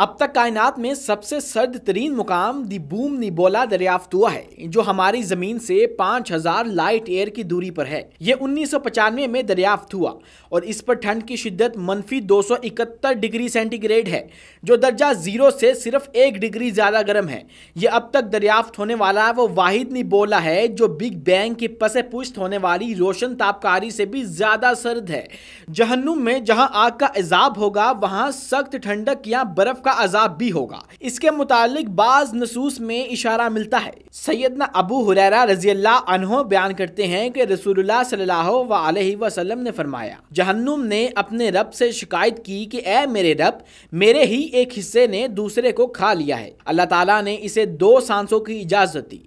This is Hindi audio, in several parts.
अब तक कायनात में सबसे सर्द तरीन मुकाम बूम निबोला दरियाफ्त हुआ है जो हमारी ज़मीन से 5000 लाइट एयर की दूरी पर है ये उन्नीस में दरियाफ्त हुआ और इस पर ठंड की शिद्दत मनफी इकहत्तर डिग्री सेंटीग्रेड है जो दर्जा ज़ीरो से सिर्फ एक डिग्री ज़्यादा गर्म है ये अब तक दरियाफ्त होने वाला वो वाहिद निबोला है जो बिग बैंग की पसे पुश्त होने वाली रोशन तापकारी से भी ज़्यादा सर्द है जहन्नुम में जहाँ आग का एजाब होगा वहाँ सख्त ठंडक या बर्फ़ का अजाब भी होगा इसके मुतालिक बाज नसूस में इशारा मिलता है सैदना अबू हुरैरा रजी अल्लाह अनहो बयान करते हैं कि रसूलुल्लाह सल्लल्लाहु अलैहि वसल्लम ने फरमाया जहन्नुम ने अपने रब से शिकायत की कि ए मेरे रब मेरे ही एक हिस्से ने दूसरे को खा लिया है अल्लाह ताला ने इसे दो सांसों की इजाज़त दी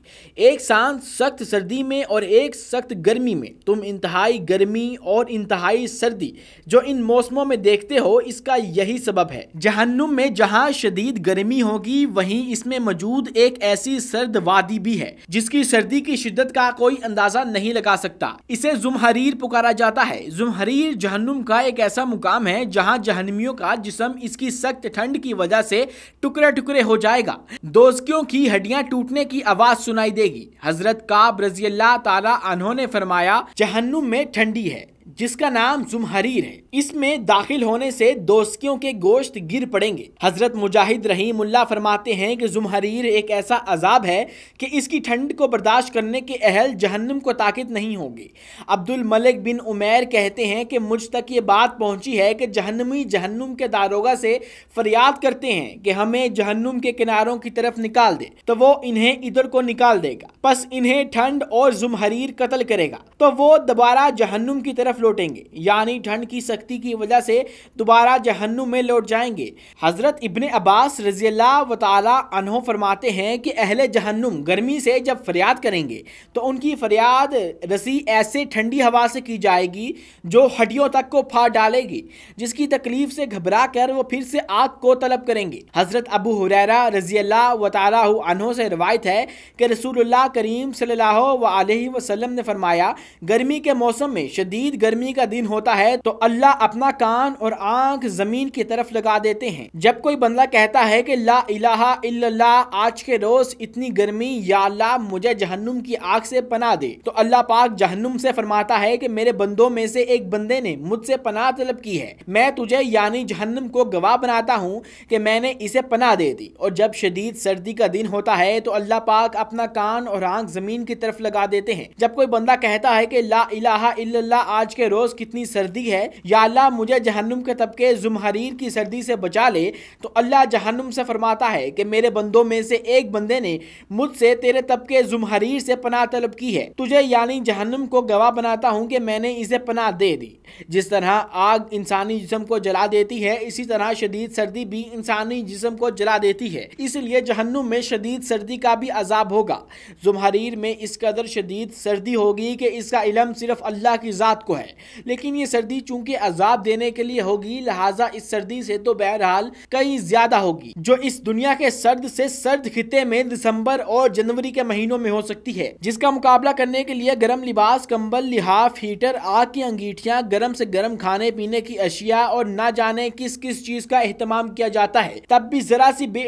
एक सांस सख्त सर्दी में और एक सख्त गर्मी में तुम इंतहाई गर्मी और इंतहाई सर्दी जो इन मौसमों में देखते हो इसका यही सबब है जहन्नुम में जहाँ जहां शदीद गर्मी होगी वहीं इसमें मौजूद एक ऐसी सर्द वादी भी है जिसकी सर्दी की शिद्दत का कोई अंदाजा नहीं लगा सकता इसे जुमहरीर पुकारा जाता है जुमहरीर जहन्नुम का एक ऐसा मुकाम है जहाँ जहनमियों का जिसम इसकी सख्त ठंड की वजह से टुकड़े टुकड़े हो जाएगा दोस्तियों की हड्डियाँ टूटने की आवाज सुनाई देगी हजरत काब रजी अल्लाह तला ने फरमाया जहन्नुम में ठंडी है जिसका नाम जुमहरीर है इसमें दाखिल होने से दोस्तियों के गोश्त गिर पड़ेंगे हजरत मुजाहिद उल्ला फरमाते हैं कि जुमहरीर एक ऐसा अजाब है कि इसकी ठंड को बर्दाश्त करने के अहल जहन्नम को ताकत नहीं होगी अब्दुल मलिक बिन उमैर कहते हैं कि मुझ तक ये बात पहुंची है कि जहन्नमी जहन्नुम के दारोगा से फरियाद करते हैं कि हमें जहन्नुम के किनारों की तरफ निकाल दे तो वो इन्हें इधर को निकाल देगा बस इन्हें ठंड और जुमहरीर कत्ल करेगा तो वो दोबारा जहन्नुम की तरफ लौटेंगे यानी ठंड की सख्ती की वजह से दोबारा जहन्नुम में लौट जाएंगे हज़रत इब्ने अब्बास रजील्ला तहों फरमाते हैं कि अहले जहन्नुम गर्मी से जब फरियाद करेंगे तो उनकी फरियाद रसी ऐसे ठंडी हवा से की जाएगी जो हड्डियों तक को फाड़ डालेगी जिसकी तकलीफ से घबरा कर वो फिर से आग को तलब करेंगे हज़रत अबू हुरैरा रजील्ला तहों से रवायत है कि रसूल करीम सल्ला वसम ने फरमाया गर्मी के मौसम में शदीद गर्मी गर्मी का दिन होता है तो अल्लाह अपना कान और आंख जमीन की तरफ लगा देते हैं जब कोई बंदा कहता है कि ला इलाहा इल्लल्लाह आज के रोज इतनी गर्मी या अल्लाह मुझे जहन्नुम की आग से पना दे तो अल्लाह पाक जहन्नुम से फरमाता है कि मेरे बंदों में से एक बंदे ने मुझसे पना तलब की है मैं तुझे यानी जहन्नुम को गवाह बनाता हूँ कि मैंने इसे पना दे दी और जब शदीद सर्दी का दिन होता है तो अल्लाह पाक अपना कान और आंख जमीन की तरफ लगा देते हैं जब कोई बंदा कहता है कि ला इलाहा इल्लल्लाह आज के के रोज़ कितनी सर्दी है या अल्लाह मुझे जहन्नुम के तबके जुमहरीर की सर्दी से बचा ले तो अल्लाह जहन्नुम से फरमाता है कि मेरे बंदों में से एक बंदे ने मुझसे तेरे तबके जुमहरीर से पनाह तलब की है तुझे यानी जहन्नुम को गवाह बनाता हूँ कि मैंने इसे पनाह दे दी जिस तरह आग इंसानी जिसम को जला देती है इसी तरह शदीद सर्दी भी इंसानी जिसम को जला देती है इसलिए जहन्नुम में शदीद सर्दी का भी अजाब होगा जुमहरीर में इस कदर शदीद सर्दी होगी कि इसका इलम सिर्फ अल्लाह की ज़ात को है है लेकिन ये सर्दी चूंकि अजाब देने के लिए होगी लिहाजा इस सर्दी से तो बहरहाल कई ज्यादा होगी जो इस दुनिया के सर्द से सर्द खिते में दिसंबर और जनवरी के महीनों में हो सकती है जिसका मुकाबला करने के लिए गर्म लिबास कम्बल लिहाफ हीटर आग की अंगीठियाँ गर्म ऐसी गर्म खाने पीने की अशिया और न जाने किस किस चीज का एहतमाम किया जाता है तब भी जरा सी बे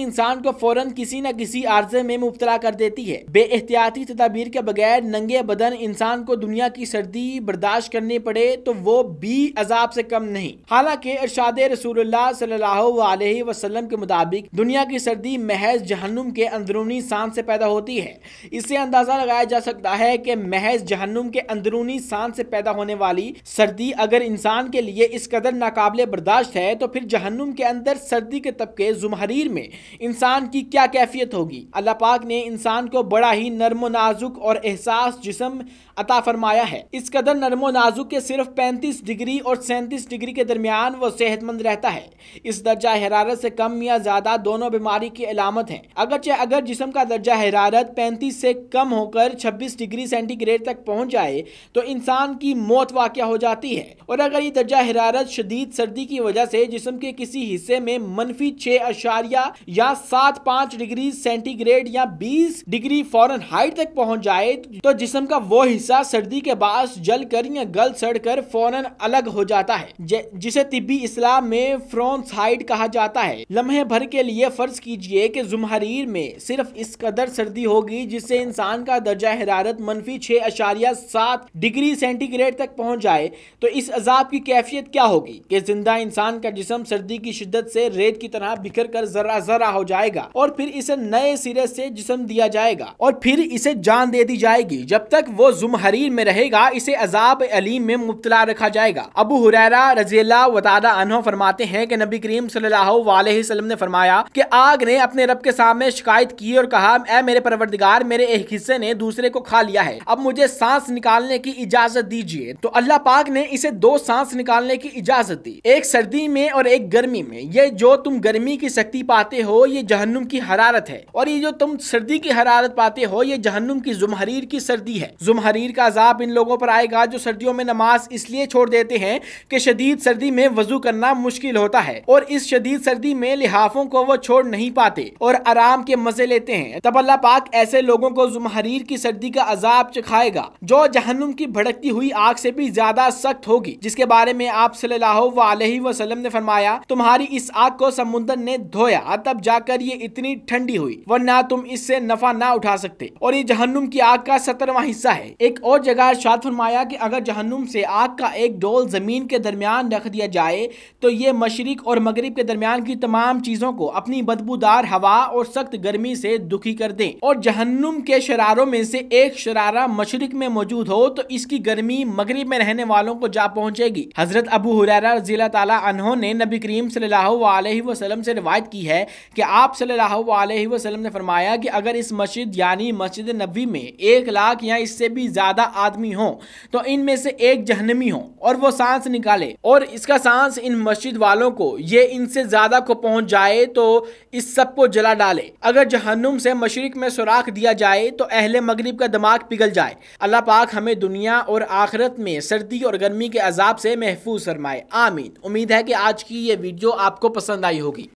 इंसान को फौरन किसी न किसी आर्जे में मुबतला कर देती है बे एहतियाती तदाबीर के बगैर नंगे बदन इंसान को दुनिया की सर्दी बर्दाश्त बर्दाश्त करनी पड़े तो वो भी अजाब से कम नहीं हालांकि अरशाद रसूल वसलम के मुताबिक दुनिया की सर्दी महज जहन्नुम के अंदरूनी सांस से पैदा होती है इससे अंदाजा लगाया जा सकता है कि महज जहन्नुम के अंदरूनी सांस से पैदा होने वाली सर्दी अगर इंसान के लिए इस कदर नाकबले बर्दाश्त है तो फिर जहन्नुम के अंदर सर्दी के तबके जुमहरीर में इंसान की क्या कैफियत होगी अल्लाह पाक ने इंसान को बड़ा ही नरम नाजुक और एहसास जिसम अता फरमाया है इस कदर नरमो नाजुक के सिर्फ 35 डिग्री और 37 डिग्री के दरमियान वो सेहतमंद रहता है इस दर्जा हरारत से कम या ज़्यादा दोनों बीमारी की अलामत है अगरचे अगर, अगर जिसम का दर्जा हरारत 35 से कम होकर 26 डिग्री सेंटीग्रेड तक पहुँच जाए तो इंसान की मौत वाक़ हो जाती है और अगर ये दर्जा हरारत शदीद सर्दी की वजह से जिसम के किसी हिस्से में मनफी छः अशारिया या सात पाँच डिग्री सेंटीग्रेड या बीस डिग्री फॉरन हाइट तक पहुँच जाए तो जिसम का वो हिस्सा सर्दी के बाद जल कर या गल गल सड़कर फौरन अलग हो जाता है जिसे तिब्बी इस्लाम में साइड कहा जाता है लम्हे भर के लिए फर्ज कीजिए कि जुमहरीर में सिर्फ इस कदर सर्दी होगी जिससे इंसान का दर्जा हरारत मनफी छह अशारिया सात डिग्री सेंटीग्रेड तक पहुँच जाए तो इस अजाब की कैफियत क्या होगी कि जिंदा इंसान का जिसम सर्दी की शिद्दत से रेत की तरह बिखर कर जरा जरा हो जाएगा और फिर इसे नए सिरे से जिसम दिया जाएगा और फिर इसे जान दे दी जाएगी जब तक वो जुमहरीर में रहेगा इसे अजाब अलीम में मुबतला रखा जाएगा अब हुरैरा रजीला वतादा अनहो फरमाते हैं कि नबी करीम सल्लल्लाहु ने फरमाया कि आग ने अपने रब के सामने शिकायत की और कहा ए मेरे परवरदिगार मेरे एक हिस्से ने दूसरे को खा लिया है अब मुझे सांस निकालने की इजाजत दीजिए तो अल्लाह पाक ने इसे दो सांस निकालने की इजाजत दी एक सर्दी में और एक गर्मी में ये जो तुम गर्मी की शक्ति पाते हो ये जहन्नुम की हरारत है और ये जो तुम सर्दी की हरारत पाते हो ये जहन्नुम की जुमहरीर की सर्दी है जुमहरीर का अजाब इन लोगों पर आएगा जो सर्दियों में नमाज इसलिए छोड़ देते हैं कि शदीद सर्दी में वजू करना मुश्किल होता है और इस शदीद सर्दी में लिहाफों को वो छोड़ नहीं पाते और आराम के मजे लेते हैं तब अल्लाह पाक ऐसे लोगों को जुमहरीर की सर्दी का अजाब चखाएगा जो जहनुम की भड़कती हुई आग से भी ज्यादा सख्त होगी जिसके बारे में आप सल्लाम ने फरमाया तुम्हारी इस आग को समुन्दर ने धोया तब जाकर ये इतनी ठंडी हुई वरना तुम इससे नफा ना उठा सकते और ये जहनुम की आग का सत्रवा हिस्सा है एक और जगह शाद फरमाया की अगर अगर जहन्नुम से आग का एक डोल ज़मीन के दरमियान रख दिया जाए तो ये मशरक़ और मगरब के दरमियान की तमाम चीज़ों को अपनी बदबूदार हवा और सख्त गर्मी से दुखी कर दें और जहन्नुम के शरारों में से एक शरारा मशरक़ में मौजूद हो तो इसकी गर्मी मगरब में रहने वालों को जा पहुँचेगी हज़रत अबू हुरारा रजील तला ने नबी करीम सल्हसम से रवायत की है कि आप सल्हसम ने फरमाया कि अगर इस मस्जिद यानी मस्जिद नबी में एक लाख या इससे भी ज़्यादा आदमी हों तो इनमें में से एक जहनमी हो और वो सांस निकाले और इसका सांस इन मस्जिद वालों को ये इनसे ज्यादा को पहुंच जाए तो इस सब को जला डाले अगर जहनुम से मशरक में सुराख दिया जाए तो अहले मगरब का दिमाग पिघल जाए अल्लाह पाक हमें दुनिया और आखिरत में सर्दी और गर्मी के अजाब से महफूज फरमाए आमीन उम्मीद है कि आज की ये वीडियो आपको पसंद आई होगी